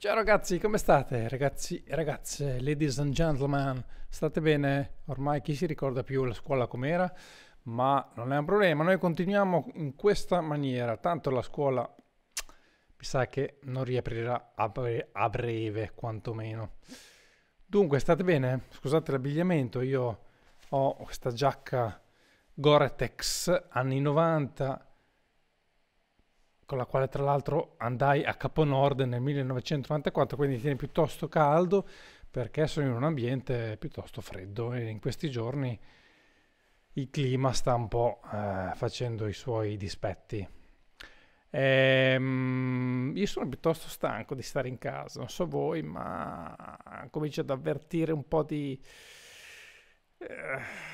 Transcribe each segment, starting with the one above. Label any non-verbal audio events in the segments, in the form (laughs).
Ciao ragazzi, come state? Ragazzi e ragazze, ladies and gentlemen, state bene? Ormai chi si ricorda più la scuola com'era? Ma non è un problema, noi continuiamo in questa maniera, tanto la scuola mi sa che non riaprirà a, bre a breve, quantomeno. Dunque, state bene? Scusate l'abbigliamento, io ho questa giacca Gore-Tex anni 90 con la quale tra l'altro andai a Caponord nel 1994, quindi tiene piuttosto caldo perché sono in un ambiente piuttosto freddo e in questi giorni il clima sta un po' eh, facendo i suoi dispetti. Ehm, io sono piuttosto stanco di stare in casa, non so voi, ma comincio ad avvertire un po' di... Eh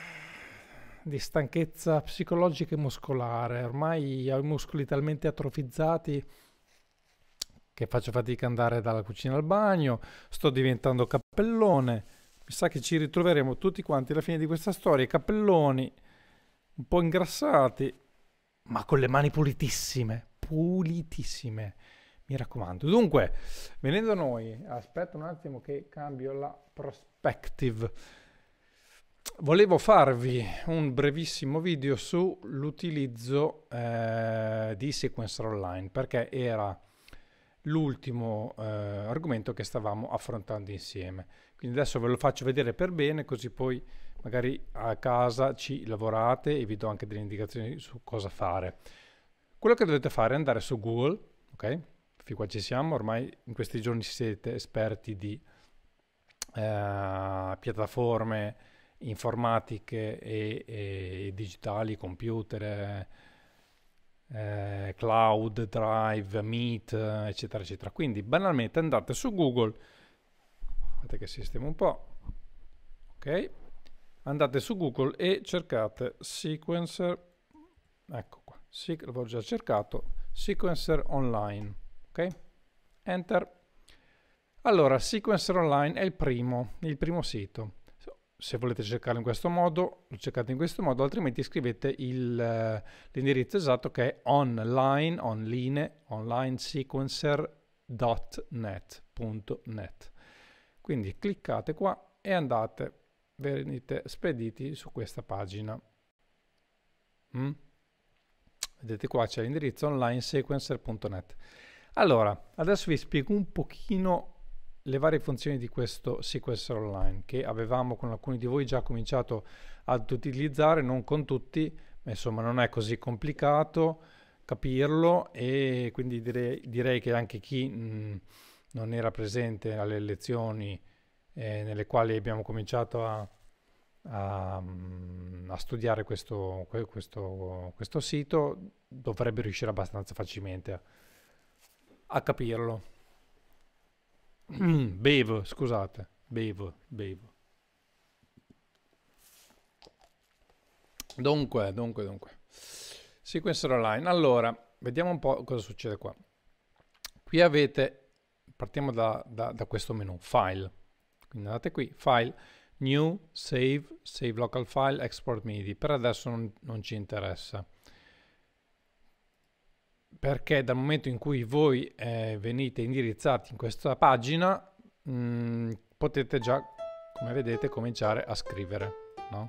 di stanchezza psicologica e muscolare. Ormai ho i muscoli talmente atrofizzati che faccio fatica ad andare dalla cucina al bagno, sto diventando cappellone. Mi sa che ci ritroveremo tutti quanti alla fine di questa storia, cappelloni un po' ingrassati, ma con le mani pulitissime, pulitissime. Mi raccomando. Dunque, venendo a noi, aspetta un attimo che cambio la perspective volevo farvi un brevissimo video sull'utilizzo eh, di Sequencer Online perché era l'ultimo eh, argomento che stavamo affrontando insieme. Quindi adesso ve lo faccio vedere per bene così poi magari a casa ci lavorate e vi do anche delle indicazioni su cosa fare. Quello che dovete fare è andare su Google, ok? Fin qua ci siamo, ormai in questi giorni siete esperti di eh, piattaforme informatiche e, e digitali, computer, eh, eh, cloud, drive, meet, eccetera, eccetera. Quindi banalmente andate su Google, aspetta che sistema un po', ok? Andate su Google e cercate sequencer, ecco qua, l'ho già cercato, sequencer online, ok? Enter. Allora, sequencer online è il primo, il primo sito se volete cercarlo in questo modo, lo cercate in questo modo, altrimenti scrivete il, eh, l'indirizzo esatto che è online, online, onlinesequencer.net.net. Quindi cliccate qua e andate, venite spediti su questa pagina. Mm? Vedete qua c'è l'indirizzo onlinesequencer.net. Allora, adesso vi spiego un pochino le varie funzioni di questo sequencer online che avevamo con alcuni di voi già cominciato ad utilizzare, non con tutti, ma insomma non è così complicato capirlo e quindi direi, direi che anche chi mh, non era presente alle lezioni eh, nelle quali abbiamo cominciato a, a, a studiare questo, questo, questo sito dovrebbe riuscire abbastanza facilmente a, a capirlo. Mm, bevo, scusate, bevo, bevo. Dunque, dunque, dunque. Sequencer online. Allora, vediamo un po' cosa succede qua. Qui avete, partiamo da, da, da questo menu, file. Quindi andate qui, file, new, save, save local file, export MIDI. Per adesso non, non ci interessa perché dal momento in cui voi eh, venite indirizzati in questa pagina mh, mm, potete già come vedete cominciare a scrivere no?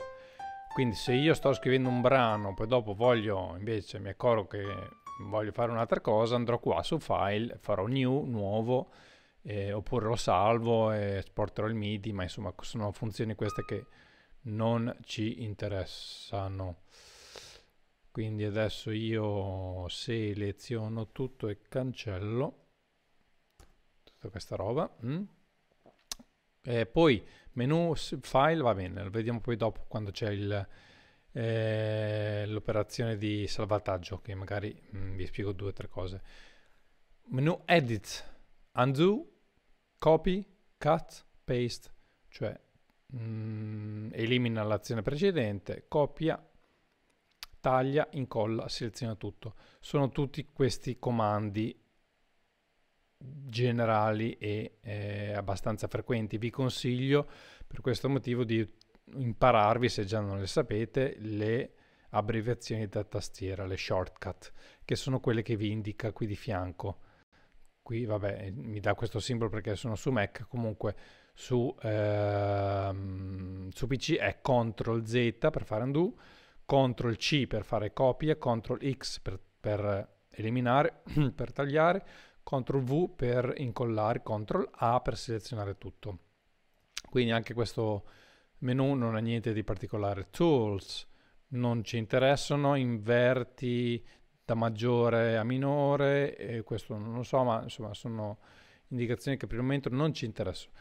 quindi se io sto scrivendo un brano poi dopo voglio invece mi accorgo che voglio fare un'altra cosa andrò qua su file farò new nuovo eh, oppure lo salvo e esporterò il midi ma insomma sono funzioni queste che non ci interessano quindi adesso io seleziono tutto e cancello tutta questa roba mm. poi menu file va bene lo vediamo poi dopo quando c'è il eh, l'operazione di salvataggio che magari mm, vi spiego due o tre cose menu edit undo copy cut paste cioè mm, elimina l'azione precedente copia taglia, incolla, seleziona tutto. Sono tutti questi comandi generali e eh, abbastanza frequenti. Vi consiglio per questo motivo di impararvi, se già non le sapete, le abbreviazioni da tastiera, le shortcut, che sono quelle che vi indica qui di fianco. Qui, vabbè, eh, mi dà questo simbolo perché sono su Mac, comunque su, ehm, su PC è CTRL Z per fare undo, CTRL C per fare copia, CTRL X per, per eliminare, (clears throat) per tagliare, CTRL V per incollare, CTRL A per selezionare tutto. Quindi anche questo menu non ha niente di particolare. Tools non ci interessano, inverti da maggiore a minore, eh, questo non lo so, ma insomma sono indicazioni che per il momento non ci interessano.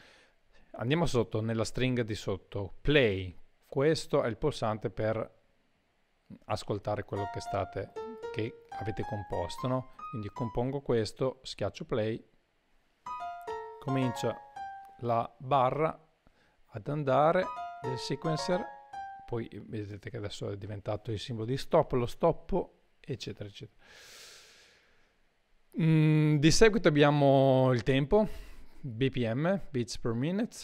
Andiamo sotto, nella stringa di sotto, play. Questo è il pulsante per ascoltare quello che state che avete composto no? quindi compongo questo schiaccio play comincia la barra ad andare del sequencer poi vedete che adesso è diventato il simbolo di stop lo stoppo eccetera eccetera mm, di seguito abbiamo il tempo bpm beats per minute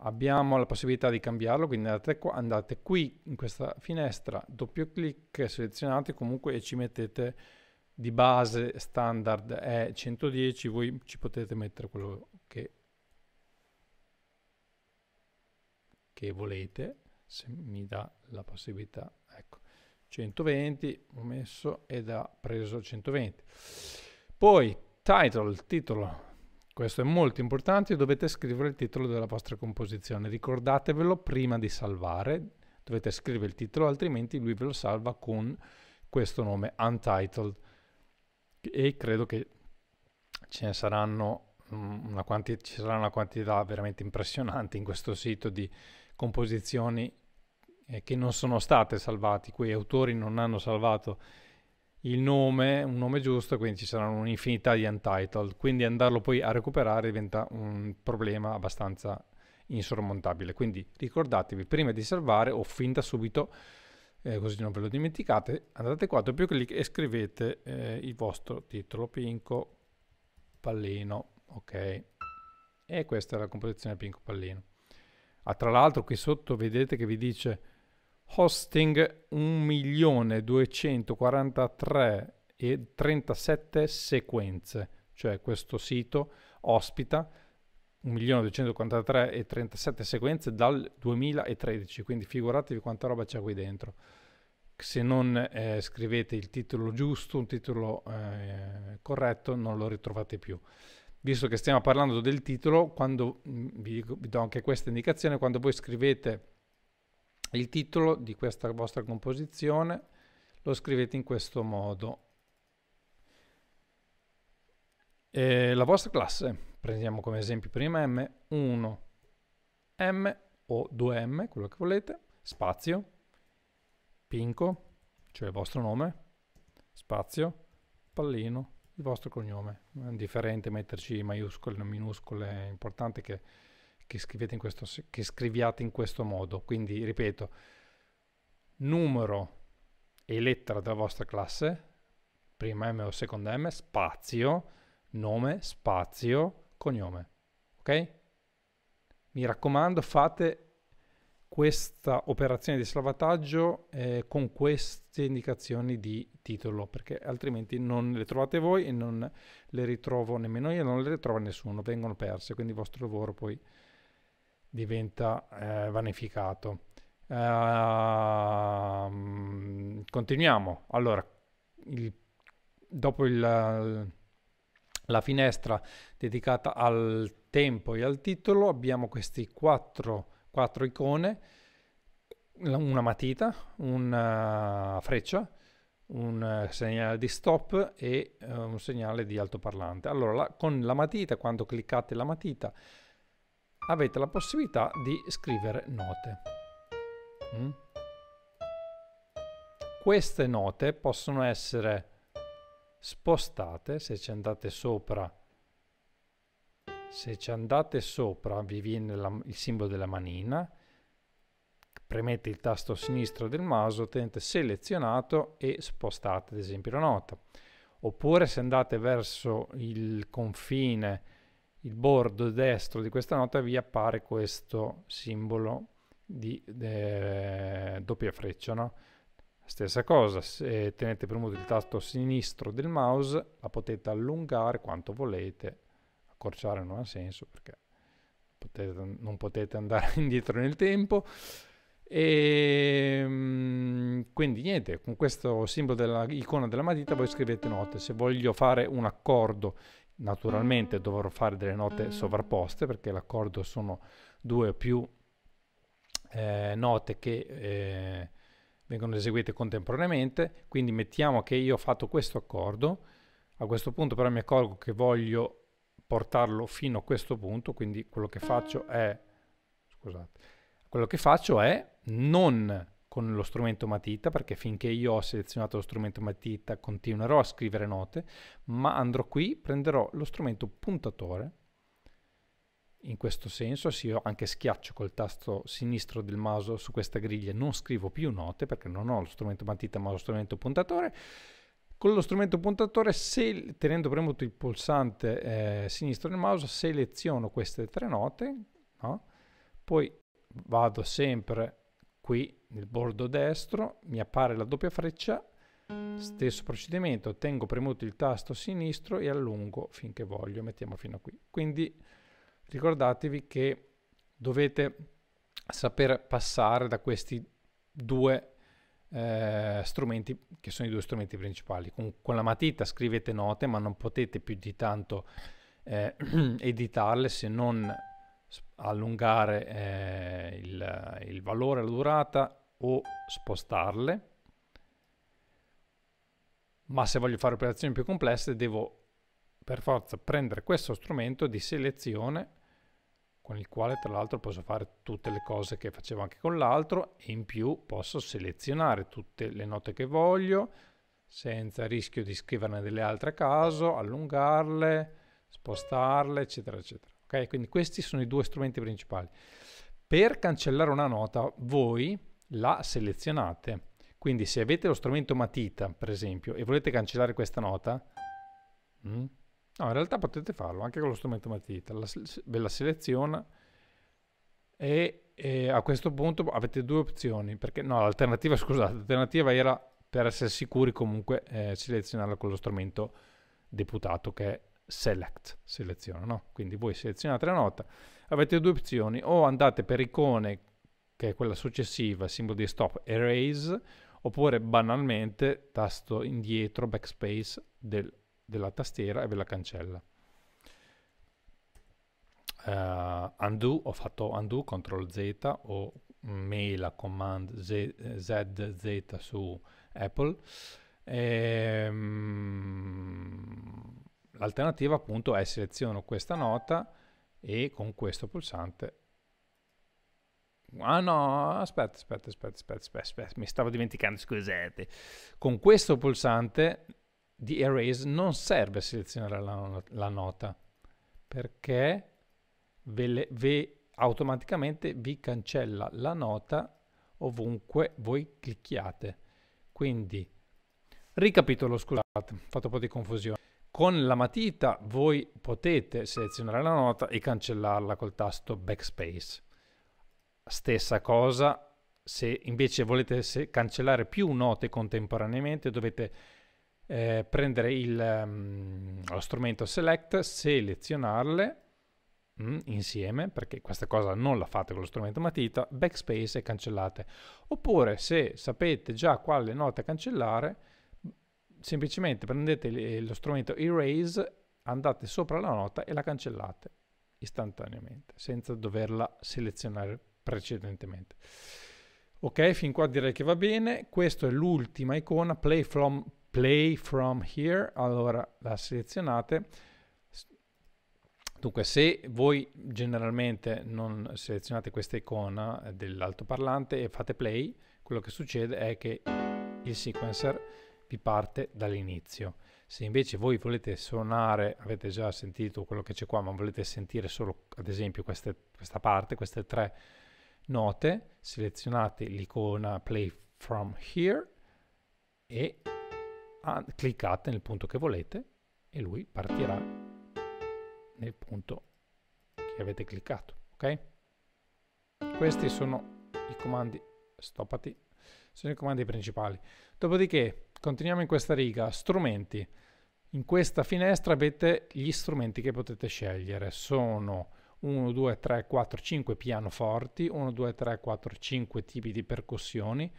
abbiamo la possibilità di cambiarlo, quindi andate, qua, andate qui in questa finestra, doppio clic, selezionate comunque e ci mettete di base standard è 110, voi ci potete mettere quello che, che volete, se mi dà la possibilità, ecco, 120 ho messo ed ha preso 120. Poi title, titolo, questo è molto importante, dovete scrivere il titolo della vostra composizione. Ricordatevelo prima di salvare, dovete scrivere il titolo, altrimenti lui ve lo salva con questo nome, Untitled. E credo che ce ne saranno mm, una quantità, ci sarà una quantità veramente impressionante in questo sito di composizioni eh, che non sono state salvate, quei autori non hanno salvato il nome, un nome giusto, quindi ci saranno un'infinità di untitled, quindi andarlo poi a recuperare diventa un problema abbastanza insormontabile. Quindi ricordatevi prima di salvare o fin da subito, eh, così non ve lo dimenticate, andate qua, doppio clic e scrivete eh, il vostro titolo Pinco Pallino, ok? E questa è la composizione Pinco Pallino. Ah, tra l'altro qui sotto vedete che vi dice hosting 1.243.37 sequenze, cioè questo sito ospita 1.243.37 sequenze dal 2013, quindi figuratevi quanta roba c'è qui dentro. Se non eh, scrivete il titolo giusto, un titolo eh, corretto, non lo ritrovate più. Visto che stiamo parlando del titolo, quando, mm, vi, vi do anche questa indicazione, quando voi scrivete il titolo di questa vostra composizione lo scrivete in questo modo. E la vostra classe, prendiamo come esempio prima M, 1, M o 2M, quello che volete, spazio, pinco, cioè il vostro nome, spazio, pallino, il vostro cognome. È indifferente metterci maiuscole, o minuscole, è importante che che, in questo, che scriviate in questo modo. Quindi, ripeto, numero e lettera della vostra classe, prima M o seconda M, spazio, nome, spazio, cognome. Ok? Mi raccomando, fate questa operazione di salvataggio eh, con queste indicazioni di titolo perché altrimenti non le trovate voi e non le ritrovo nemmeno io, non le ritrova nessuno, vengono perse, quindi il vostro lavoro poi diventa eh, vanificato. Uh, continuiamo. Allora, il, dopo il, la finestra dedicata al tempo e al titolo abbiamo queste quattro, quattro icone, una matita, una eh, freccia, un eh, segnale di stop e eh, un segnale di altoparlante. Allora, la, con la matita, quando cliccate la matita, avete la possibilità di scrivere note. Mm? Queste note possono essere spostate, se ci andate sopra, se ci andate sopra vi viene la, il simbolo della manina, premete il tasto sinistro del mouse, tenete selezionato e spostate ad esempio la nota. Oppure se andate verso il confine il bordo destro di questa nota vi appare questo simbolo di eh, doppia freccia. No? Stessa cosa, se tenete premuto il tasto sinistro del mouse la potete allungare quanto volete, accorciare non ha senso perché potete, non potete andare (laughs) indietro nel tempo. E ehm, quindi niente, con questo simbolo dell'icona della matita voi scrivete note. Se voglio fare un accordo Naturalmente dovrò fare delle note sovrapposte perché l'accordo sono due o più eh, note che eh, vengono eseguite contemporaneamente, quindi mettiamo che io ho fatto questo accordo, a questo punto però mi accorgo che voglio portarlo fino a questo punto, quindi quello che faccio è, scusate, quello che faccio è non con lo strumento matita, perché finché io ho selezionato lo strumento matita continuerò a scrivere note, ma andrò qui, prenderò lo strumento puntatore, in questo senso, se io anche schiaccio col tasto sinistro del mouse su questa griglia non scrivo più note, perché non ho lo strumento matita ma lo strumento puntatore, con lo strumento puntatore, se, tenendo premuto il pulsante eh, sinistro del mouse, seleziono queste tre note, no? poi vado sempre qui nel bordo destro mi appare la doppia freccia stesso procedimento tengo premuto il tasto sinistro e allungo finché voglio mettiamo fino a qui quindi ricordatevi che dovete saper passare da questi due eh, strumenti che sono i due strumenti principali con, con, la matita scrivete note ma non potete più di tanto eh, (clears throat) editarle se non allungare eh, il, il valore, la durata o spostarle. Ma se voglio fare operazioni più complesse devo per forza prendere questo strumento di selezione con il quale tra l'altro posso fare tutte le cose che facevo anche con l'altro e in più posso selezionare tutte le note che voglio senza rischio di scriverne delle altre a caso, allungarle, spostarle, eccetera, eccetera. Okay? Quindi questi sono i due strumenti principali. Per cancellare una nota voi la selezionate. Quindi se avete lo strumento matita, per esempio, e volete cancellare questa nota, mm, no, in realtà potete farlo anche con lo strumento matita. La, ve la seleziona e, e, a questo punto avete due opzioni. Perché no, l'alternativa, (laughs) scusate, l'alternativa era per essere sicuri comunque eh, selezionarla con lo strumento deputato che è select, seleziona, no? Quindi voi selezionate la nota, avete due opzioni, o andate per icone, che è quella successiva, simbolo di stop, erase, oppure banalmente tasto indietro, backspace del, della tastiera e ve la cancella. Uh, undo, ho fatto undo, CTRL Z o mail a command Z, Z su Apple. Ehm... L'alternativa appunto è seleziono questa nota e con questo pulsante Ah no, aspetta, aspetta, aspetta, aspetta, aspetta, aspetta, mi stavo dimenticando, scusate. Con questo pulsante di Erase non serve selezionare la, la nota, perché ve le, ve, automaticamente vi cancella la nota ovunque voi clicchiate. Quindi, ricapitolo, scusate, ho fatto un po' di confusione. Con la matita voi potete selezionare la nota e cancellarla col tasto backspace. Stessa cosa se invece volete se cancellare più note contemporaneamente dovete eh, prendere il, um, lo strumento select, selezionarle mm, insieme, perché questa cosa non la fate con lo strumento matita, backspace e cancellate. Oppure se sapete già quale nota cancellare, semplicemente prendete eh, lo strumento Erase, andate sopra la nota e la cancellate istantaneamente, senza doverla selezionare precedentemente. Ok, fin qua direi che va bene. Questa è l'ultima icona, play from, play from here. Allora la selezionate. Dunque, se voi generalmente non selezionate questa icona eh, dell'altoparlante e fate play, quello che succede è che il sequencer vi parte dall'inizio. Se invece voi volete suonare, avete già sentito quello che c'è qua, ma volete sentire solo ad esempio queste, questa parte, queste tre note, selezionate l'icona play from here e cliccate nel punto che volete e lui partirà nel punto che avete cliccato, ok? Questi sono i comandi, stoppati, sono i comandi principali. Dopodiché Continuiamo in questa riga, strumenti. In questa finestra avete gli strumenti che potete scegliere. Sono 1, 2, 3, 4, 5 pianoforti, 1, 2, 3, 4, 5 tipi di percussioni,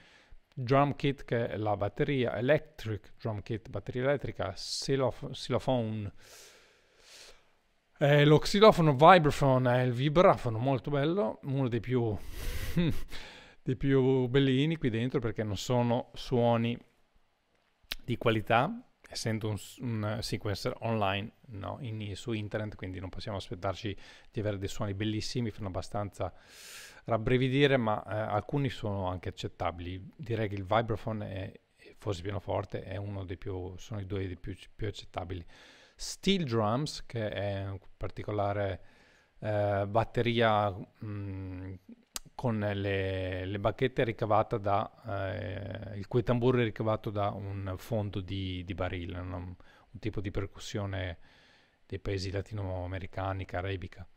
drum kit che è la batteria, electric drum kit, batteria elettrica, xylof xylophone, eh, lo xilofono vibraphone è il vibrafono, molto bello, uno dei più, (laughs) dei più bellini qui dentro perché non sono suoni di qualità, essendo un, un sequencer online no, in, su internet, quindi non possiamo aspettarci di avere dei suoni bellissimi, fanno abbastanza rabbrividire, ma eh, alcuni sono anche accettabili. Direi che il vibraphone è, forse pianoforte è uno dei più, sono i due dei più, più accettabili. Steel drums, che è un particolare eh, batteria mh, mm, con le, le bacchette ricavate da eh, il cui tamburo è ricavato da un fondo di, di barile, un, un, tipo di percussione dei paesi latinoamericani, caribica.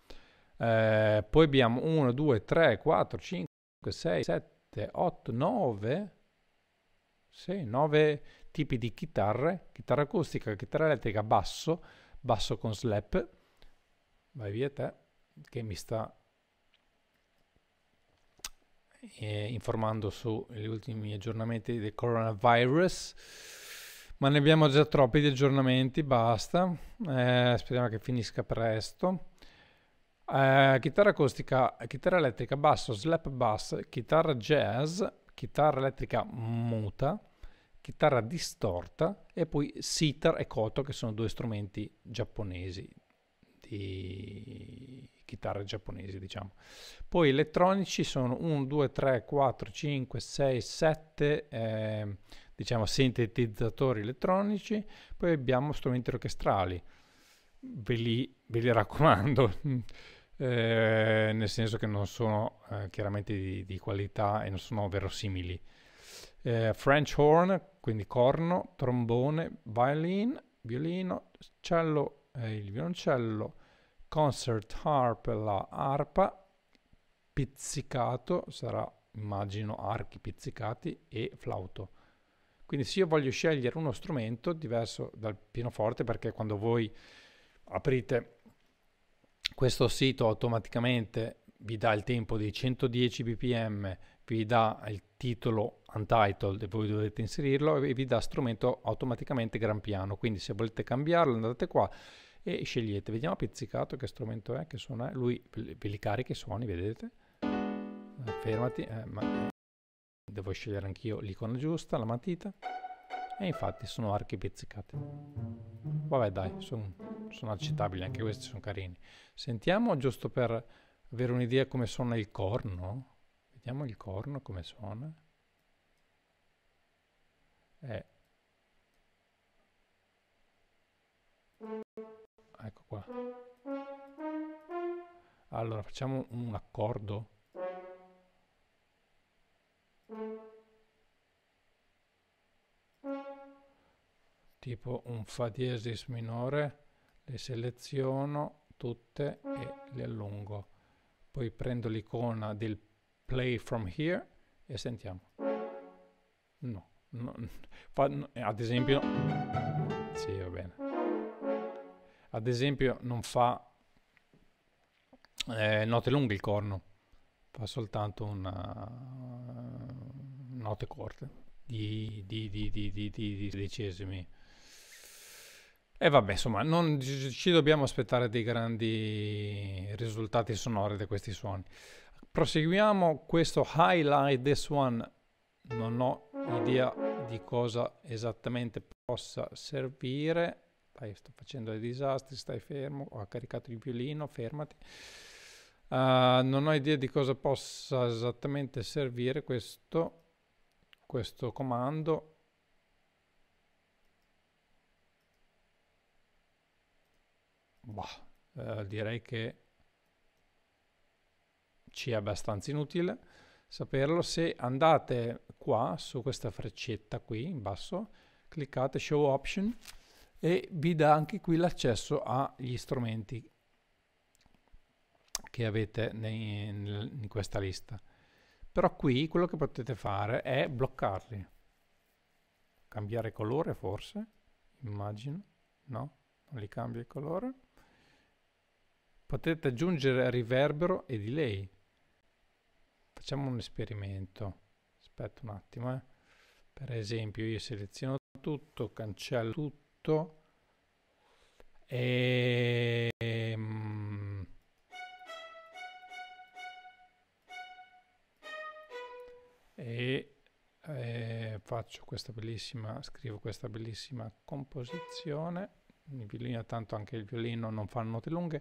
Eh, poi abbiamo 1, 2, 3, 4, 5, 6, 7, 8, 9. Sì, 9 tipi di chitarre, chitarra acustica, chitarra elettrica, basso, basso con slap. Vai via te, che mi sta eh, informando sugli ultimi aggiornamenti del coronavirus. Ma ne abbiamo già troppi di aggiornamenti, basta. Eh, speriamo che finisca presto. Eh, chitarra acustica, chitarra elettrica, basso, slap bass, chitarra jazz, chitarra elettrica muta, chitarra distorta e poi sitar e koto che sono due strumenti giapponesi di chitarre giapponesi, diciamo. Poi elettronici sono 1, 2, 3, 4, 5, 6, 7, eh, diciamo, sintetizzatori elettronici. Poi abbiamo strumenti orchestrali. Ve li, ve li (laughs) raccomando, eh, nel senso che non sono eh, chiaramente di, di qualità e non sono verosimili. Eh, French horn, quindi corno, trombone, violin, violino, cello, eh, il violoncello, concert harp la arpa, pizzicato sarà immagino archi pizzicati e flauto. Quindi se io voglio scegliere uno strumento diverso dal pianoforte perché quando voi aprite questo sito automaticamente vi dà il tempo di 110 bpm, vi dà il titolo untitled e voi dovete inserirlo e vi dà strumento automaticamente gran piano. Quindi se volete cambiarlo andate qua, e scegliete, vediamo pizzicato che strumento è, che suona, lui ve li carica i suoni, vedete? Fermati, eh, ma eh, devo scegliere anch'io l'icona giusta, la matita e infatti sono archi pizzicati. Vabbè dai, sono, sono accettabili, anche questi sono carini. Sentiamo giusto per avere un'idea come suona il corno. Vediamo il corno come suona. Eh ecco qua. Allora, facciamo un accordo. Tipo un Fa diesis minore, le seleziono tutte e le allungo. Poi prendo l'icona del play from here e sentiamo. No, no, (laughs) fa, no ad esempio... Sì, va bene ad esempio non fa eh, note lunghe il corno, fa soltanto una, uh, note corte di, di, di, di decesimi. E vabbè, insomma, non ci dobbiamo aspettare dei grandi risultati sonori da questi suoni. Proseguiamo questo highlight this one. Non ho idea di cosa esattamente possa servire dai sto facendo dei disastri, stai fermo, ho caricato il violino, fermati. Uh, non ho idea di cosa possa esattamente servire questo, questo comando. Boh, uh, direi che ci è abbastanza inutile saperlo. Se andate qua su questa freccetta qui in basso, cliccate Show Option e vi dà anche qui l'accesso agli strumenti che avete in questa lista. Però qui quello che potete fare è bloccarli. Cambiare colore forse, immagino, no? Non li cambia il colore. Potete aggiungere riverbero e delay. Facciamo un esperimento. Aspetta un attimo, eh. Per esempio io seleziono tutto, cancello tutto tutto. Ehm, e... E, eh, e, faccio questa bellissima, scrivo questa bellissima composizione. Il violino, tanto anche il violino non fa note lunghe,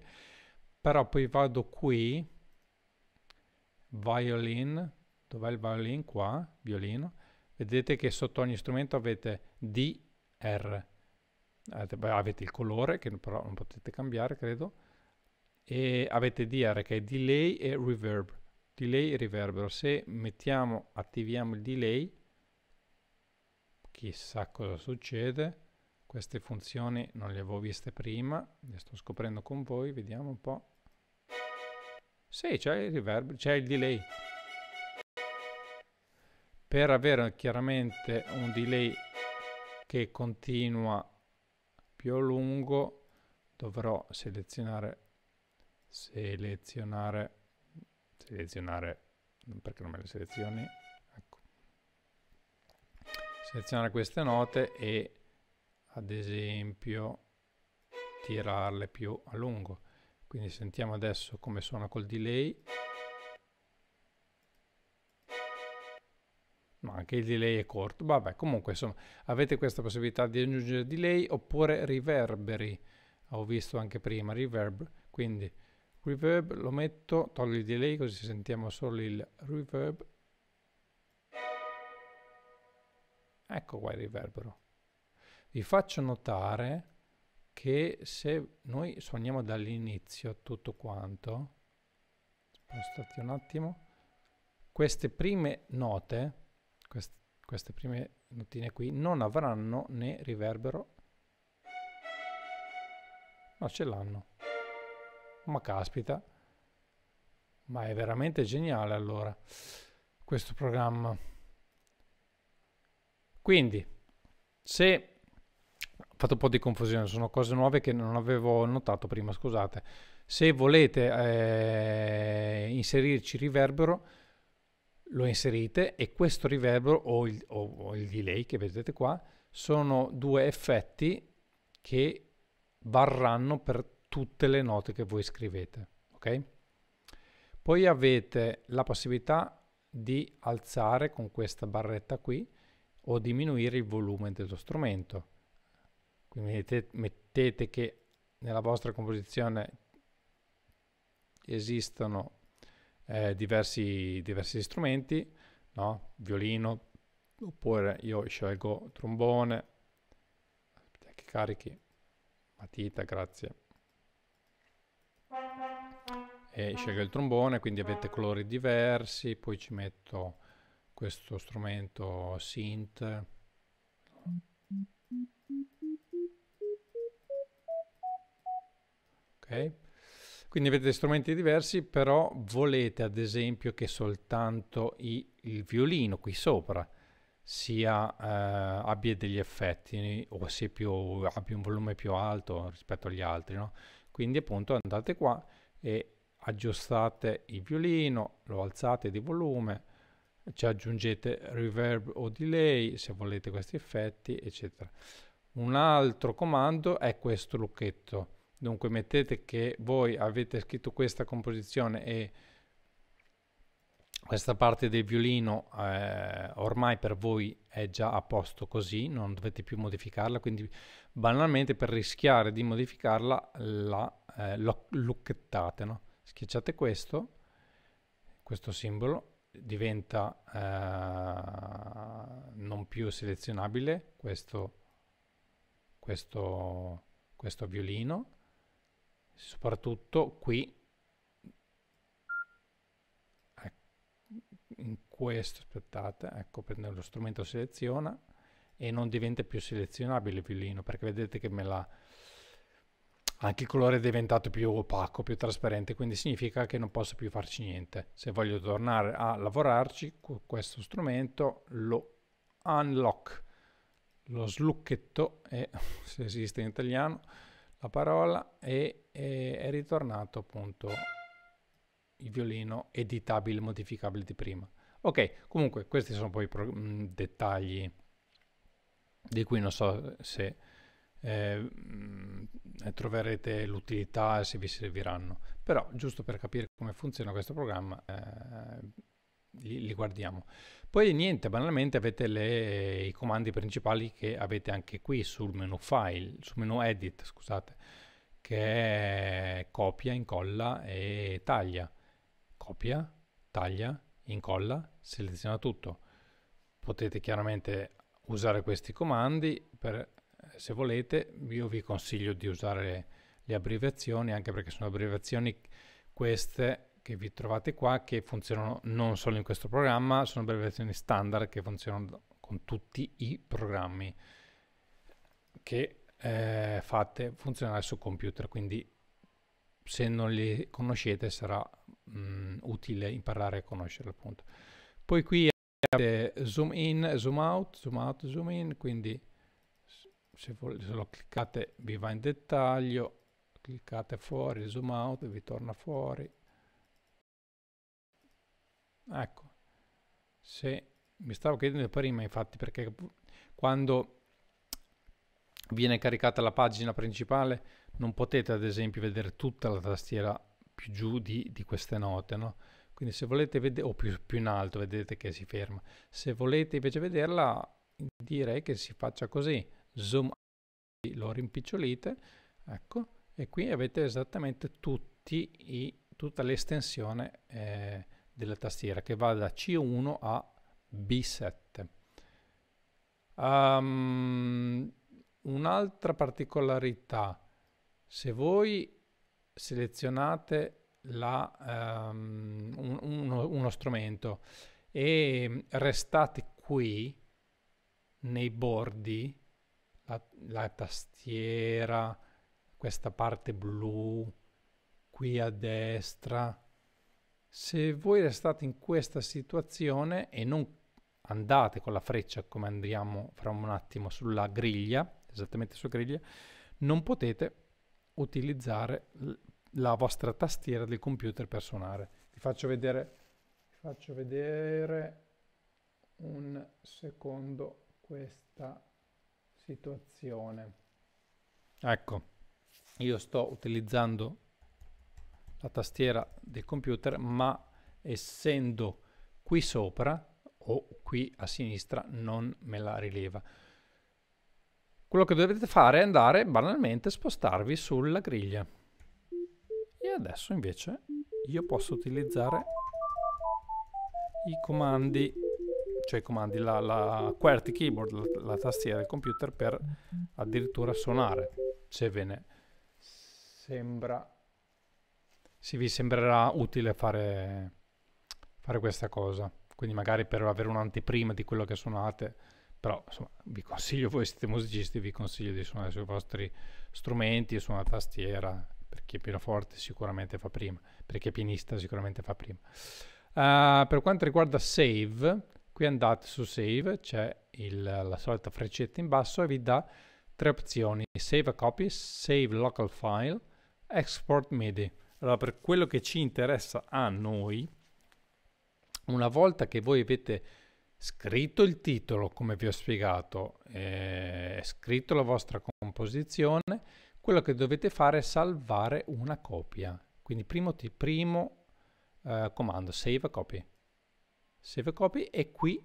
però poi vado qui, violin, dov'è il violin? Qua, violino. Vedete che sotto ogni strumento avete D, R, eh, avete il colore che però non potete cambiare credo e avete DR che è delay e reverb delay e reverb se mettiamo attiviamo il delay chissà cosa succede queste funzioni non le avevo viste prima le sto scoprendo con voi vediamo un po' sì c'è il reverb c'è il delay per avere chiaramente un delay che continua più lungo dovrò selezionare selezionare selezionare perché non me le selezioni ecco. selezionare queste note e ad esempio tirarle più a lungo quindi sentiamo adesso come suona col delay ma anche il delay è corto, vabbè comunque insomma avete questa possibilità di aggiungere delay oppure riverberi, ho visto anche prima reverb, quindi reverb lo metto, tolgo il delay così sentiamo solo il reverb, ecco qua il riverbero. Vi faccio notare che se noi suoniamo dall'inizio tutto quanto, spostati un attimo, queste prime note Quest queste prime notine qui non avranno né riverbero. No, ce l'hanno. Ma caspita. Ma è veramente geniale allora questo programma. Quindi, se ho fatto un po' di confusione, sono cose nuove che non avevo notato prima, scusate. Se volete eh, inserirci riverbero, lo inserite e questo riverbero o il, o, o il delay che vedete qua sono due effetti che varranno per tutte le note che voi scrivete. Okay? Poi avete la possibilità di alzare con questa barretta qui o diminuire il volume dello strumento. Quindi mettete, mettete che nella vostra composizione esistono eh, diversi, diversi, strumenti, no? violino, oppure io scelgo trombone, che carichi, matita, grazie, e scelgo il trombone, quindi avete colori diversi, poi ci metto questo strumento synth, ok? Quindi avete strumenti diversi, però volete ad esempio che soltanto i, il violino qui sopra sia, eh, abbia degli effetti o più, abbia un volume più alto rispetto agli altri. No? Quindi appunto andate qua e aggiustate il violino, lo alzate di volume, ci aggiungete reverb o delay se volete questi effetti, eccetera. Un altro comando è questo lucchetto Dunque mettete che voi avete scritto questa composizione e questa parte del violino eh, ormai per voi è già a posto così, non dovete più modificarla, quindi banalmente per rischiare di modificarla la eh, lucchettate, no? schiacciate questo, questo simbolo diventa eh, non più selezionabile questo, questo, questo violino soprattutto qui ecco, in questo aspettate ecco prende lo strumento seleziona e non diventa più selezionabile il violino perché vedete che me l'ha anche il colore è diventato più opaco, più trasparente, quindi significa che non posso più farci niente. Se voglio tornare a lavorarci con questo strumento, lo unlock, lo slucchetto, e (laughs) se esiste in italiano la parola, e e è ritornato appunto il violino editabile modificabile di prima ok comunque questi sono poi mh, mm, dettagli di cui non so se eh, mm, troverete l'utilità e se vi serviranno però giusto per capire come funziona questo programma eh, li, li, guardiamo poi niente banalmente avete le, i comandi principali che avete anche qui sul menu file sul menu edit scusate che copia, incolla e taglia. Copia, taglia, incolla, seleziona tutto. Potete chiaramente usare questi comandi per, se volete, io vi consiglio di usare le abbreviazioni anche perché sono abbreviazioni queste che vi trovate qua che funzionano non solo in questo programma, sono abbreviazioni standard che funzionano con tutti i programmi che eh, fatte funzionare sul computer, quindi se non li conoscete sarà mh, mm, utile imparare a conoscerli appunto. Poi qui avete zoom in, zoom out, zoom out, zoom in, quindi se, se lo cliccate vi va in dettaglio, cliccate fuori, zoom out, vi torna fuori. Ecco, se mi stavo chiedendo prima infatti perché quando viene caricata la pagina principale, non potete ad esempio vedere tutta la tastiera più giù di, di queste note, no? Quindi se volete vedere, o più, più in alto, vedete che si ferma. Se volete invece vederla, direi che si faccia così, zoom, lo rimpicciolite, ecco, e qui avete esattamente tutti i, tutta l'estensione eh, della tastiera che va da C1 a B7. Um, Un'altra particolarità, se voi selezionate la, um, un, uno, uno strumento e restate qui nei bordi, la, la, tastiera, questa parte blu, qui a destra. Se voi restate in questa situazione e non andate con la freccia come andiamo fra un attimo sulla griglia, esattamente su griglia, non potete utilizzare la vostra tastiera del computer per suonare. Vi faccio vedere, vi faccio vedere un secondo questa situazione. Ecco, io sto utilizzando la tastiera del computer, ma essendo qui sopra o qui a sinistra non me la rileva. Quello che dovete fare è andare banalmente a spostarvi sulla griglia. E adesso invece io posso utilizzare i comandi, cioè i comandi, la, la QWERTY keyboard, la, la tastiera del computer per addirittura suonare, se ve ne sembra, se vi sembrerà utile fare, fare questa cosa. Quindi magari per avere un'anteprima di quello che suonate, però insomma vi consiglio, voi siete musicisti, vi consiglio di suonare sui vostri strumenti, su una tastiera, perché pianoforte sicuramente fa prima, perché pianista sicuramente fa prima. Uh, per quanto riguarda save, qui andate su save, c'è il, la solita freccetta in basso e vi dà tre opzioni, save a copy, save local file, export MIDI. Allora per quello che ci interessa a noi, una volta che voi avete scritto il titolo come vi ho spiegato, eh, scritto la vostra composizione, quello che dovete fare è salvare una copia. Quindi primo, primo eh, comando, save copy. Save copy e qui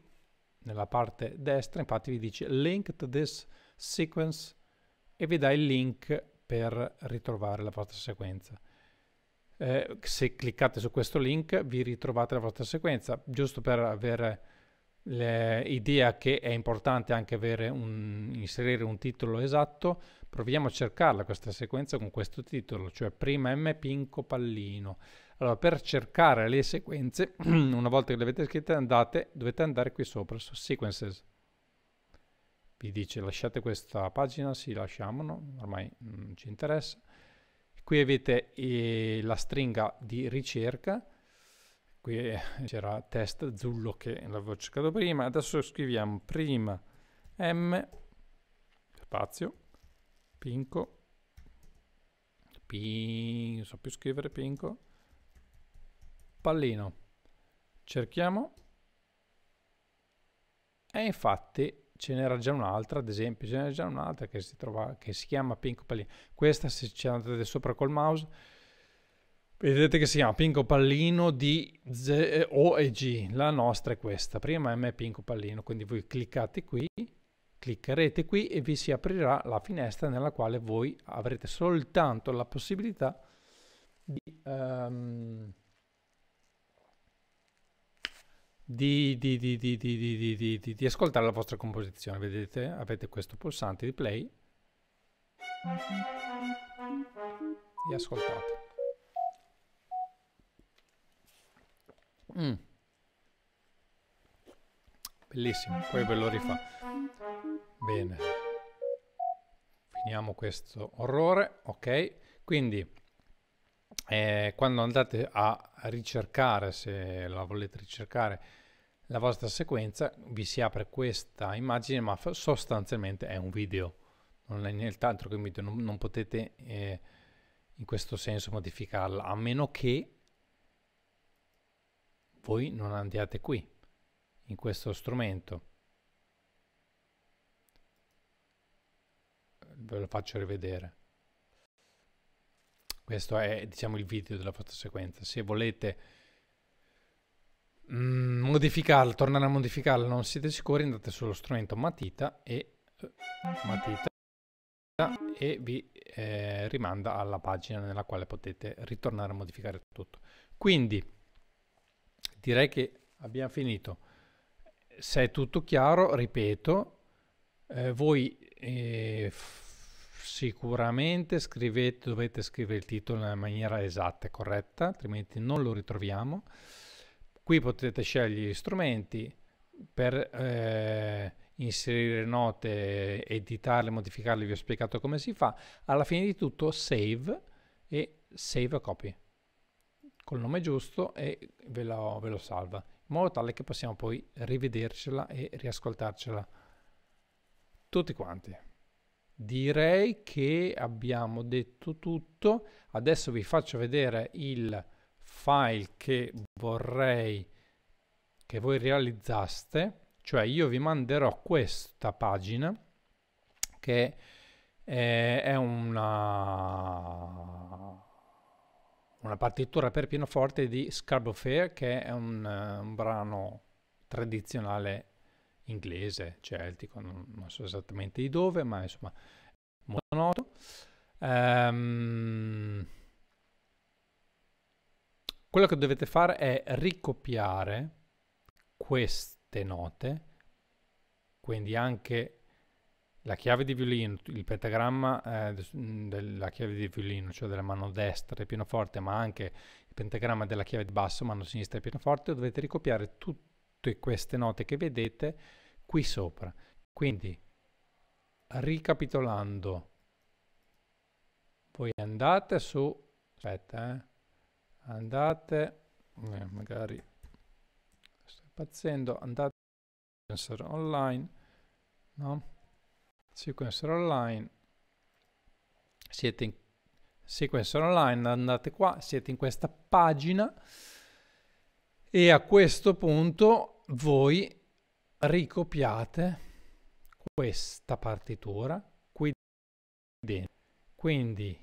nella parte destra infatti vi dice link to this sequence e vi dà il link per ritrovare la vostra sequenza. Eh, se cliccate su questo link vi ritrovate la vostra sequenza, giusto per avere l'idea che è importante anche avere un, inserire un titolo esatto, proviamo a cercarla questa sequenza con questo titolo, cioè prima M Pinco Pallino. Allora, per cercare le sequenze, (clears throat) una volta che le avete scritte, andate, dovete andare qui sopra su Sequences. Vi dice lasciate questa pagina, sì no? ormai non ci interessa. Qui avete eh, la stringa di ricerca, qui eh, c'era test Zullo che l'avevo cercato prima, adesso scriviamo prima M spazio Pinco P, non so più scrivere Pinco pallino cerchiamo e infatti ce n'era già un'altra, ad esempio, ce n'era già un'altra che si, trova, che si chiama Pinco Pallino. Questa se ci andate sopra col mouse Vedete che si chiama Pinco Pallino di Z eh, O e G, la nostra è questa, prima M è Pinco Pallino, quindi voi cliccate qui, cliccherete qui e vi si aprirà la finestra nella quale voi avrete soltanto la possibilità di, um, di, di, di ascoltare la vostra composizione. Vedete, avete questo pulsante di play e ascoltate. Mm. Bellissimo, poi ve lo rifà. Bene. Finiamo questo orrore, ok? Quindi eh, quando andate a ricercare, se la volete ricercare, la vostra sequenza, vi si apre questa immagine, ma sostanzialmente è un video. Non è nient'altro che un video, non, non potete eh, in questo senso modificarla, a meno che voi non andiate qui, in questo strumento. Ve lo faccio rivedere. Questo è, diciamo, il video della fotosequenza. Se volete mm, modificarla, tornare a modificarla, non siete sicuri, andate sullo strumento matita e... matita e vi eh, rimanda alla pagina nella quale potete ritornare a modificare tutto. Quindi direi che abbiamo finito. Se è tutto chiaro, ripeto, eh, voi eh, sicuramente scrivete, dovete scrivere il titolo nella maniera esatta e corretta, altrimenti non lo ritroviamo. Qui potete scegliere gli strumenti per eh, inserire note, editarle, modificarle, vi ho spiegato come si fa. Alla fine di tutto save e save a copy col nome giusto e ve lo, ve lo salva in modo tale che possiamo poi rivedercela e riascoltarcela tutti quanti direi che abbiamo detto tutto adesso vi faccio vedere il file che vorrei che voi realizzaste cioè io vi manderò questa pagina che è una una partitura per pianoforte di Scarbo Fair che è un, eh, un brano tradizionale inglese, celtico, non, non, so esattamente di dove, ma insomma molto noto. Um, quello che dovete fare è ricopiare queste note, quindi anche la chiave di violino, il pentagramma eh, della chiave di violino, cioè della mano destra e pianoforte, ma anche il pentagramma della chiave di basso, mano sinistra e pianoforte, dovete ricopiare tutte queste note che vedete qui sopra. Quindi, ricapitolando, voi andate su... aspetta, eh, andate... Eh, magari sto impazzendo, andate online, no? sequencer online siete in sequencer online andate qua siete in questa pagina e a questo punto voi ricopiate questa partitura qui dentro quindi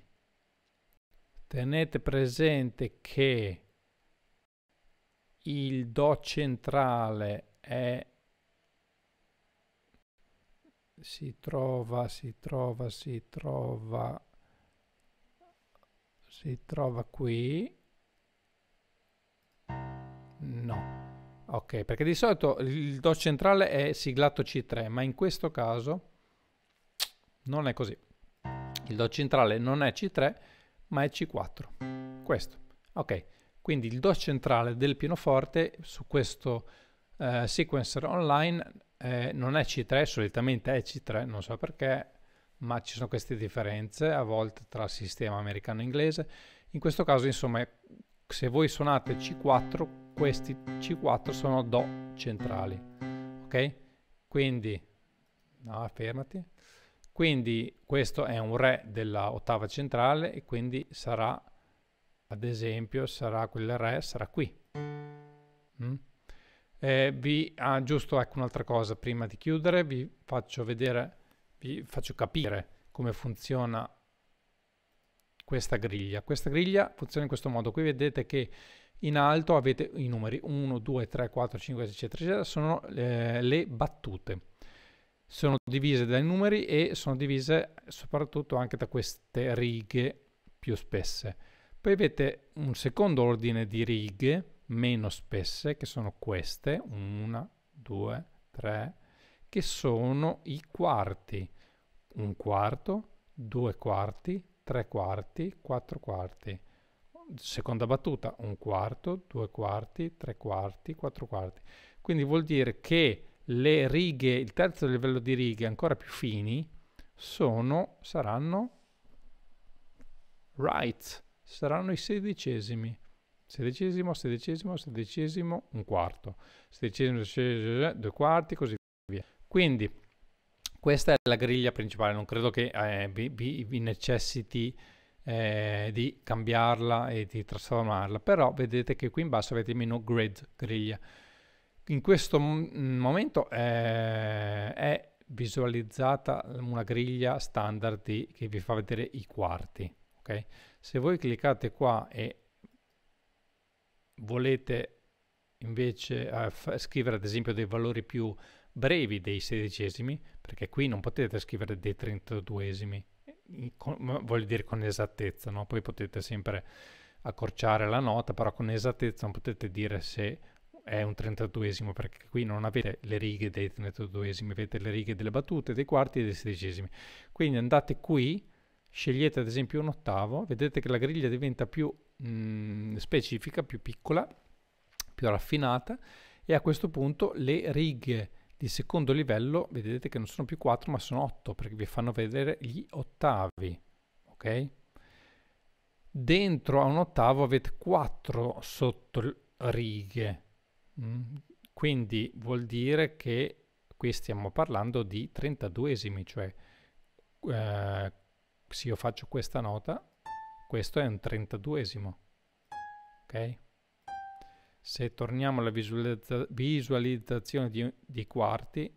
tenete presente che il do centrale è si trova, si trova, si trova, si trova qui. No. Ok, perché di solito il Do centrale è siglato C3, ma in questo caso non è così. Il Do centrale non è C3, ma è C4. Questo. Ok, quindi il Do centrale del pianoforte su questo eh, sequencer online eh, non è C3, solitamente è C3, non so perché, ma ci sono queste differenze a volte tra sistema americano e inglese. In questo caso, insomma, se voi suonate C4, questi C4 sono Do centrali, ok? Quindi, no, fermati. Quindi questo è un Re della ottava centrale e quindi sarà, ad esempio, sarà quel Re, sarà qui. Mm? Eh, vi, ah, giusto, ecco un'altra cosa, prima di chiudere vi faccio vedere, vi faccio capire come funziona questa griglia. Questa griglia funziona in questo modo, qui vedete che in alto avete i numeri 1, 2, 3, 4, 5, eccetera, eccetera, sono eh, le battute. Sono divise dai numeri e sono divise soprattutto anche da queste righe più spesse. Poi avete un secondo ordine di righe meno spesse, che sono queste, una, due, tre, che sono i quarti. Un quarto, due quarti, tre quarti, quattro quarti. Seconda battuta, un quarto, due quarti, tre quarti, quattro quarti. Quindi vuol dire che le righe, il terzo livello di righe ancora più fini, sono, saranno right, saranno i sedicesimi sedicesimo, sedicesimo, sedicesimo, un quarto, sedicesimo, sedicesimo, due quarti, così via. Quindi questa è la griglia principale, non credo che eh, vi, vi, necessiti eh, di cambiarla e di trasformarla, però vedete che qui in basso avete il menu grid, griglia. In questo momento eh, è visualizzata una griglia standard di, che vi fa vedere i quarti. Okay? Se voi cliccate qua e volete invece eh, scrivere ad esempio dei valori più brevi dei sedicesimi, perché qui non potete scrivere dei trentaduesimi, con, voglio dire con esattezza, no? poi potete sempre accorciare la nota, però con esattezza non potete dire se è un 32esimo perché qui non avete le righe dei 32esimi, avete le righe delle battute, dei quarti e dei sedicesimi. Quindi andate qui, scegliete ad esempio un ottavo, vedete che la griglia diventa più mh, mm, specifica, più piccola, più raffinata e a questo punto le righe di secondo livello vedete che non sono più 4 ma sono 8 perché vi fanno vedere gli ottavi, ok? Dentro a un ottavo avete 4 sottorighe, mh? Mm? quindi vuol dire che qui stiamo parlando di trentaduesimi, cioè eh, se io faccio questa nota questo è un 32esimo. Ok? Se torniamo alla visualizza visualizzazione di, di, quarti,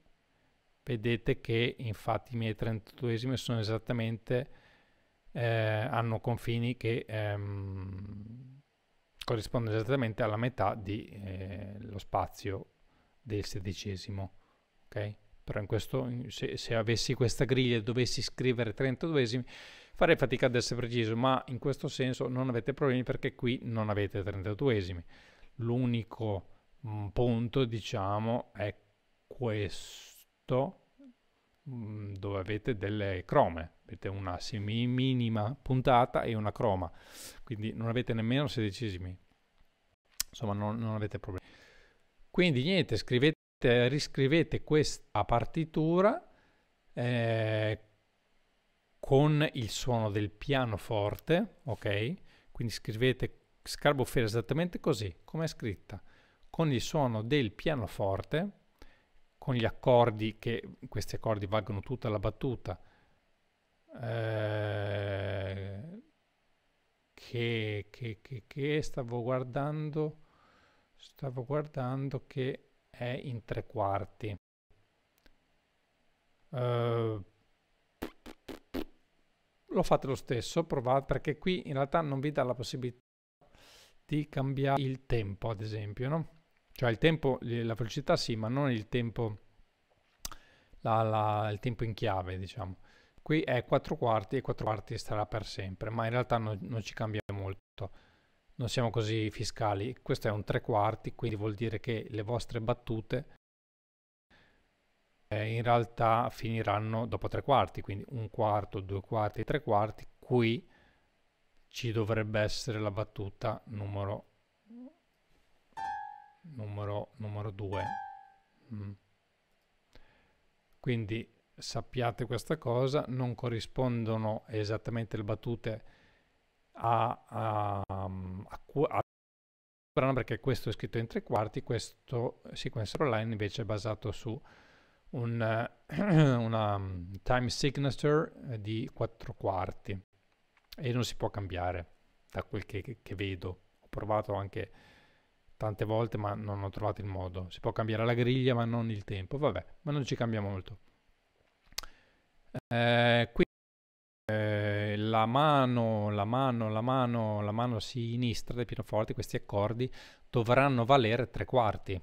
vedete che infatti i miei 32esimi sono esattamente, eh, hanno confini che ehm, corrispondono esattamente alla metà dello eh, spazio del sedicesimo. Ok? Però in questo, se, se avessi questa griglia e dovessi scrivere 32esimi, Farei fatica ad essere preciso, ma in questo senso non avete problemi perché qui non avete 32esimi. L'unico mm, punto, diciamo, è questo mm, dove avete delle crome, avete una semi-minima puntata e una croma, quindi non avete nemmeno 16esimi. insomma non, non avete problemi. Quindi niente, scrivete, riscrivete questa partitura eh, con il suono del pianoforte, ok? Quindi scrivete Scarbofiera esattamente così, come è scritta, con il suono del pianoforte, con gli accordi, che questi accordi valgono tutta la battuta, eh, che, che, che, che stavo guardando, stavo guardando che è in tre quarti. Eh, lo fate lo stesso, provate perché qui in realtà non vi dà la possibilità di cambiare il tempo, ad esempio, no? Cioè il tempo, la velocità sì, ma non il tempo, la, la, il tempo in chiave, diciamo. Qui è 4 quarti e 4 quarti starà per sempre, ma in realtà non, non ci cambia molto. Non siamo così fiscali. Questo è un 3 quarti, quindi vuol dire che le vostre battute eh, in realtà finiranno dopo tre quarti, quindi un quarto, due quarti, tre quarti, qui ci dovrebbe essere la battuta numero 2. Mm. Quindi sappiate questa cosa, non corrispondono esattamente le battute a, a, mm, a, a perché questo è scritto in tre quarti, questo sequencer online invece è basato su un, eh, (clears throat) una mm, time signature eh, di 4 quarti e non si può cambiare da quel che, che vedo. Ho provato anche tante volte ma non ho trovato il modo. Si può cambiare la griglia ma non il tempo, vabbè, ma non ci cambia molto. Eh, qui eh, la mano, la mano, la mano, la mano sinistra del pianoforte, questi accordi dovranno valere 3 quarti.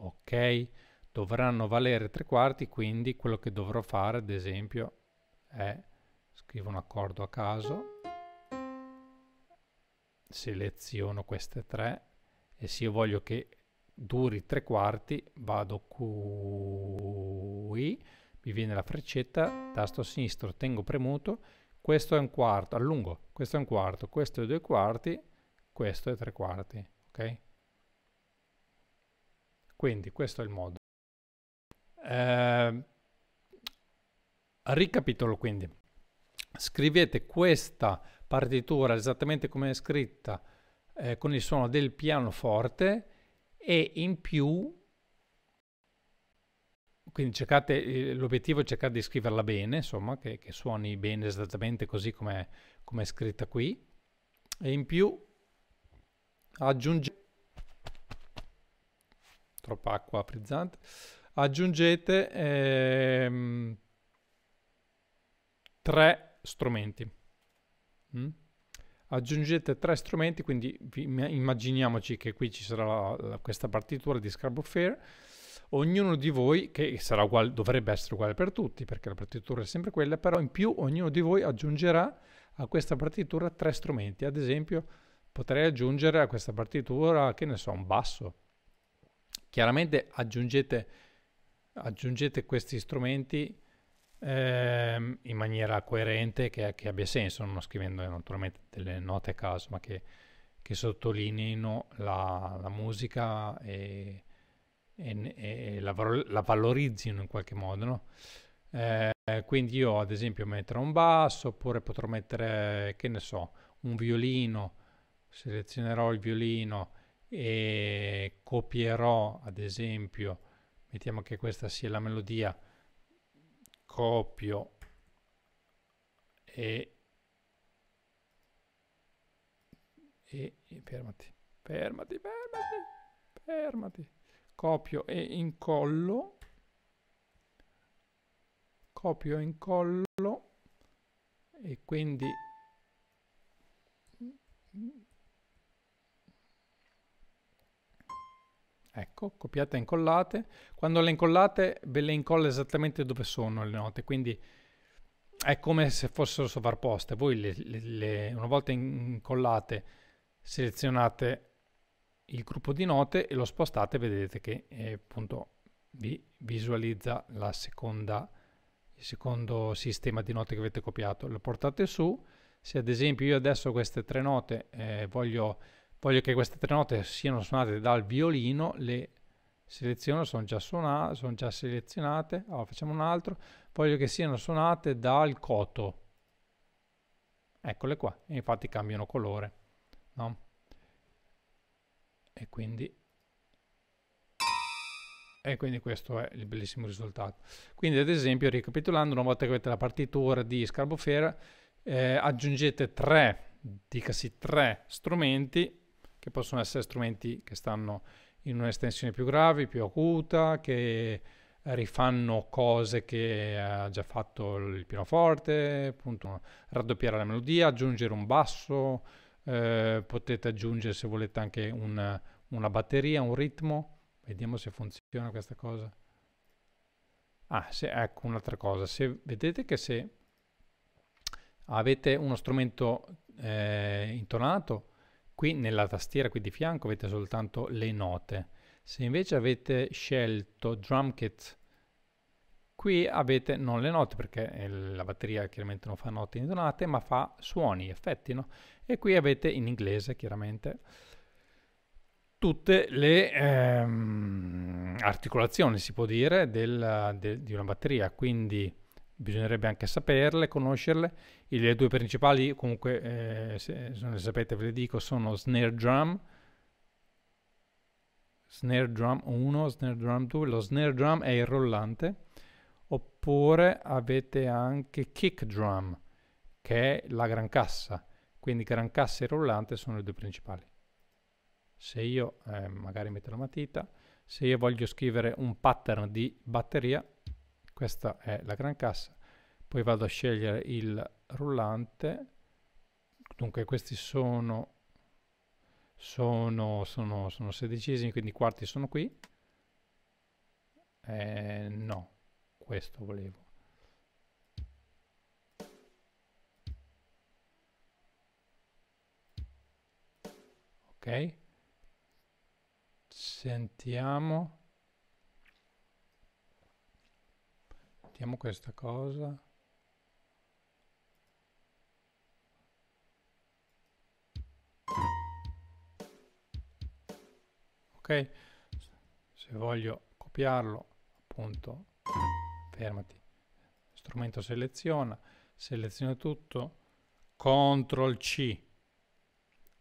Ok? dovranno valere tre quarti, quindi quello che dovrò fare, ad esempio, è scrivo un accordo a caso, seleziono queste tre e se io voglio che duri tre quarti vado qui, mi viene la freccetta, tasto sinistro, tengo premuto, questo è un quarto, allungo, questo è un quarto, questo è due quarti, questo è tre quarti, ok? Quindi questo è il modo. Eh, ricapitolo quindi. Scrivete questa partitura esattamente come è scritta eh, con il suono del pianoforte e in più quindi cercate, eh, l'obiettivo è cercare di scriverla bene, insomma, che, che suoni bene esattamente così come è, scritta qui. E in più aggiungete troppa acqua frizzante aggiungete ehm, tre strumenti. Mm? Aggiungete tre strumenti, quindi immaginiamoci che qui ci sarà la, la, questa partitura di Scrabble Fair. Ognuno di voi, che uguale, dovrebbe essere uguale per tutti, perché la partitura è sempre quella, però in più ognuno di voi aggiungerà a questa partitura tre strumenti. Ad esempio potrei aggiungere a questa partitura, che ne so, un basso. Chiaramente aggiungete aggiungete questi strumenti eh, in maniera coerente che, che, abbia senso, non scrivendo naturalmente delle note a caso, ma che, che sottolineino la, la, musica e, e, e la, la, valorizzino in qualche modo. No? Eh, quindi io ad esempio metterò un basso oppure potrò mettere, che ne so, un violino, selezionerò il violino e copierò ad esempio mettiamo che questa sia la melodia, copio e, e, e fermati, fermati, fermati, fermati, copio e incollo, copio e incollo e quindi Ecco, copiate e incollate. Quando le incollate ve le incolla esattamente dove sono le note, quindi è come se fossero sovrapposte. Voi le, le, le, una volta incollate selezionate il gruppo di note e lo spostate, vedete che eh, appunto vi visualizza seconda, il secondo sistema di note che avete copiato. Lo portate su, se ad esempio io adesso queste tre note eh, voglio Voglio che queste tre note siano suonate dal violino, le seleziono, sono già, suonate, sono già selezionate, allora facciamo un altro, voglio che siano suonate dal coto, eccole qua, e infatti cambiano colore, no? E quindi, e quindi questo è il bellissimo risultato. Quindi ad esempio, ricapitolando, una volta che avete la partitura di Scarbofera, eh, aggiungete tre, dicasi tre strumenti che possono essere strumenti che stanno in un'estensione più grave, più acuta, che rifanno cose che ha già fatto il pianoforte, appunto raddoppiare la melodia, aggiungere un basso, eh, potete aggiungere se volete anche un, una batteria, un ritmo, vediamo se funziona questa cosa. Ah, se, ecco un'altra cosa, se vedete che se avete uno strumento eh, intonato, Qui nella tastiera qui di fianco avete soltanto le note. Se invece avete scelto Drum Kit, qui avete non le note perché eh, la batteria chiaramente non fa note intonate, ma fa suoni, effetti, no? E qui avete in inglese chiaramente tutte le ehm, articolazioni, si può dire, della, de, di una batteria. Quindi bisognerebbe anche saperle, conoscerle. le due principali, comunque, eh, se, se non le sapete ve le dico, sono snare drum, snare drum 1, snare drum 2, lo snare drum è il rollante, oppure avete anche kick drum, che è la gran cassa. Quindi gran cassa e rollante sono le due principali. Se io, eh, magari metto la matita, se io voglio scrivere un pattern di batteria, questa è la gran cassa poi vado a scegliere il rullante dunque questi sono sono, sono, sono sedicesimi quindi i quarti sono qui eh, no questo volevo ok sentiamo mettiamo questa cosa ok se voglio copiarlo appunto fermati strumento seleziona seleziona tutto CTRL C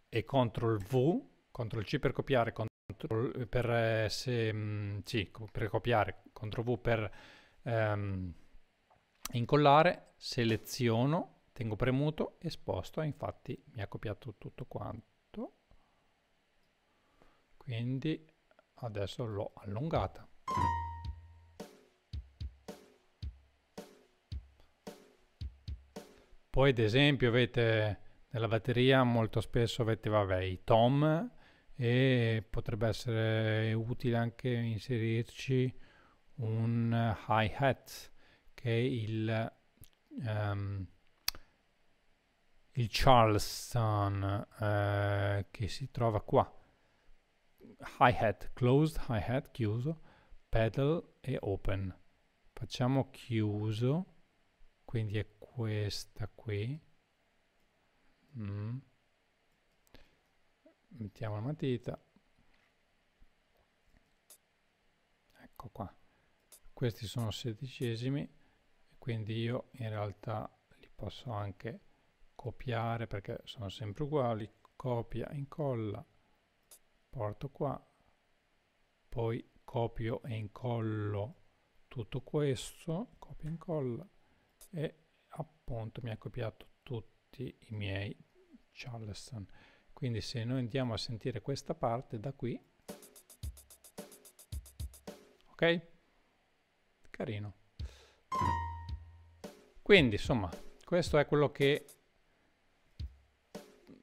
e CTRL V CTRL C per copiare CTRL per, eh, se, mh, mm, sì, per copiare CTRL V per ehm, incollare, seleziono, tengo premuto e sposto, infatti mi ha copiato tutto quanto, quindi adesso l'ho allungata. Poi ad esempio avete nella batteria molto spesso avete vabbè, i tom e potrebbe essere utile anche inserirci un hi-hat che è il, um, il Charleston uh, che si trova qua hi-hat closed, hi-hat chiuso, pedal e open. Facciamo chiuso, quindi è questa qui. Mm. Mettiamo la matita. Ecco qua questi sono sedicesimi quindi io in realtà li posso anche copiare perché sono sempre uguali copia incolla porto qua poi copio e incollo tutto questo copia e incolla e appunto mi ha copiato tutti i miei charleston quindi se noi andiamo a sentire questa parte da qui ok Carino. Quindi, insomma, questo è quello che...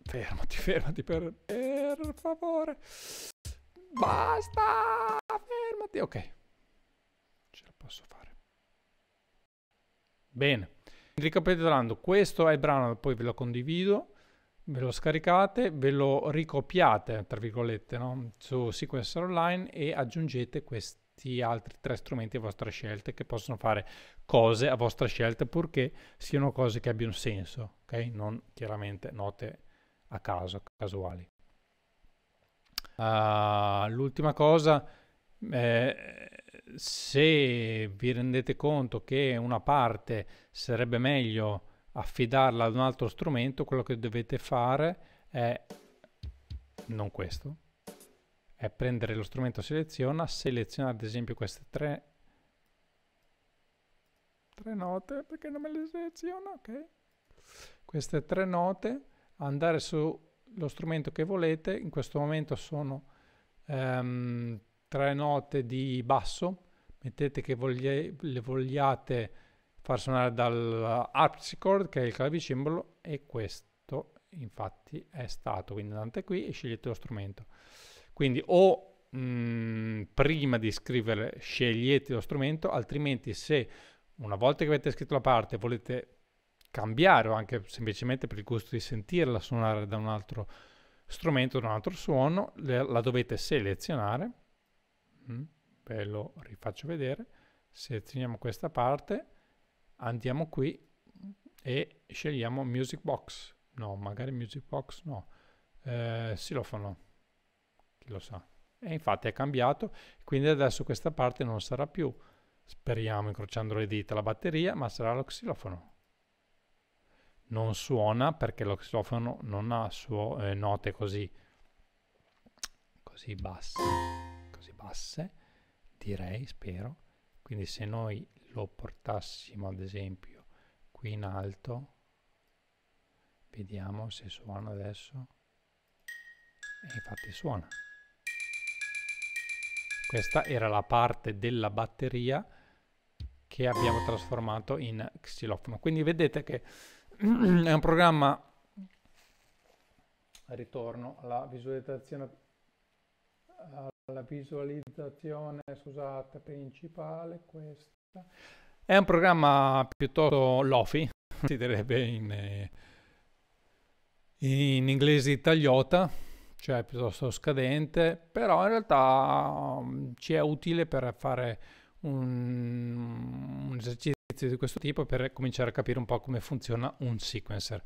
Fermati, fermati per, per favore. Basta, fermati. Ok, ce la posso fare. Bene. Ricapitolando, questo è il brano, poi ve lo condivido ve lo scaricate, ve lo ricopiate, tra virgolette, no? su Sequencer Online e aggiungete questi tutti gli altri tre strumenti a vostra scelta che possono fare cose a vostra scelta purché siano cose che abbiano senso, ok? Non chiaramente note a caso, casuali. Uh, l'ultima cosa, eh, se vi rendete conto che una parte sarebbe meglio affidarla ad un altro strumento, quello che dovete fare è non questo, è prendere lo strumento seleziona, selezionare ad esempio queste tre, tre note, perché non me le seleziona, ok? Queste tre note, andare sullo strumento che volete, in questo momento sono ehm, tre note di basso, mettete che voglia, le vogliate far suonare dal harpsichord che è il clavicimbolo, e questo infatti è stato quindi andate qui e scegliete lo strumento quindi o mh, mhmm, prima di scrivere scegliete lo strumento, altrimenti se una volta che avete scritto la parte volete cambiare o anche semplicemente per il gusto di sentirla suonare da un altro strumento, da un altro suono, la dovete selezionare. Mm, ve lo rifaccio vedere. Selezioniamo questa parte, andiamo qui e scegliamo Music Box. No, magari Music Box no. Eh, silofono chi lo sa. E infatti è cambiato, quindi adesso questa parte non sarà più, speriamo incrociando le dita, la batteria, ma sarà lo xilofono. Non suona perché lo xilofono non ha suo, eh, note così, così basse, così basse, direi, spero. Quindi se noi lo portassimo ad esempio qui in alto, vediamo se suona adesso, e infatti suona. Questa era la parte della batteria che abbiamo trasformato in xilofono. Quindi vedete che (clears throat) è un programma, ritorno alla visualizzazione, alla visualizzazione scusate, principale, questa. È un programma piuttosto lofi, (laughs) si direbbe in, eh, in inglese tagliota, cioè piuttosto scadente, però in realtà mm, ci è utile per fare un, un, esercizio di questo tipo per cominciare a capire un po' come funziona un sequencer.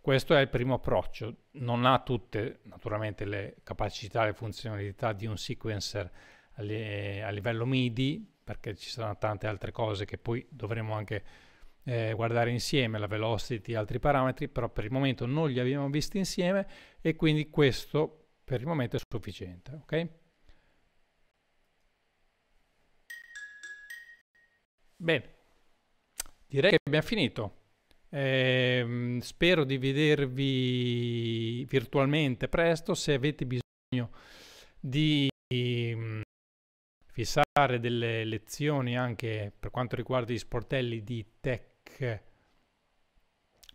Questo è il primo approccio, non ha tutte naturalmente le capacità, e le funzionalità di un sequencer a livello MIDI, perché ci sono tante altre cose che poi dovremo anche eh, guardare insieme la velocity e altri parametri, però per il momento non li abbiamo visti insieme e quindi questo per il momento è sufficiente. ok? Bene, direi che abbiamo finito. Eh, spero di vedervi virtualmente presto. Se avete bisogno di mm, fissare delle lezioni anche per quanto riguarda gli sportelli di tech TAC,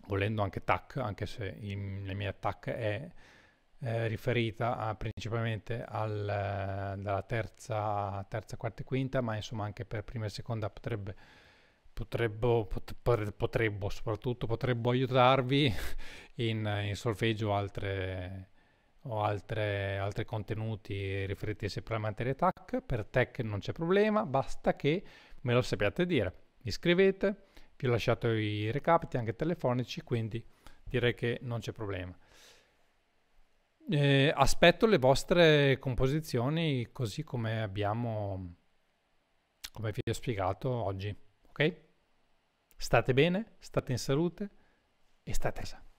volendo anche TAC, anche se il, la mia TAC è eh, riferita a, principalmente alla terza, terza, quarta e quinta, ma insomma anche per prima e seconda potrebbe, potrebbe, pot, potrebbe soprattutto potrebbe aiutarvi in, in solfeggio o altre, o altre, altri contenuti riferiti sempre alla materia TAC. Per TEC non c'è problema, basta che me lo sappiate dire. Iscrivete vi ho lasciato i recapiti anche telefonici, quindi direi che non c'è problema. Eh, aspetto le vostre composizioni così come abbiamo, come vi ho spiegato oggi, ok? State bene, state in salute e state sani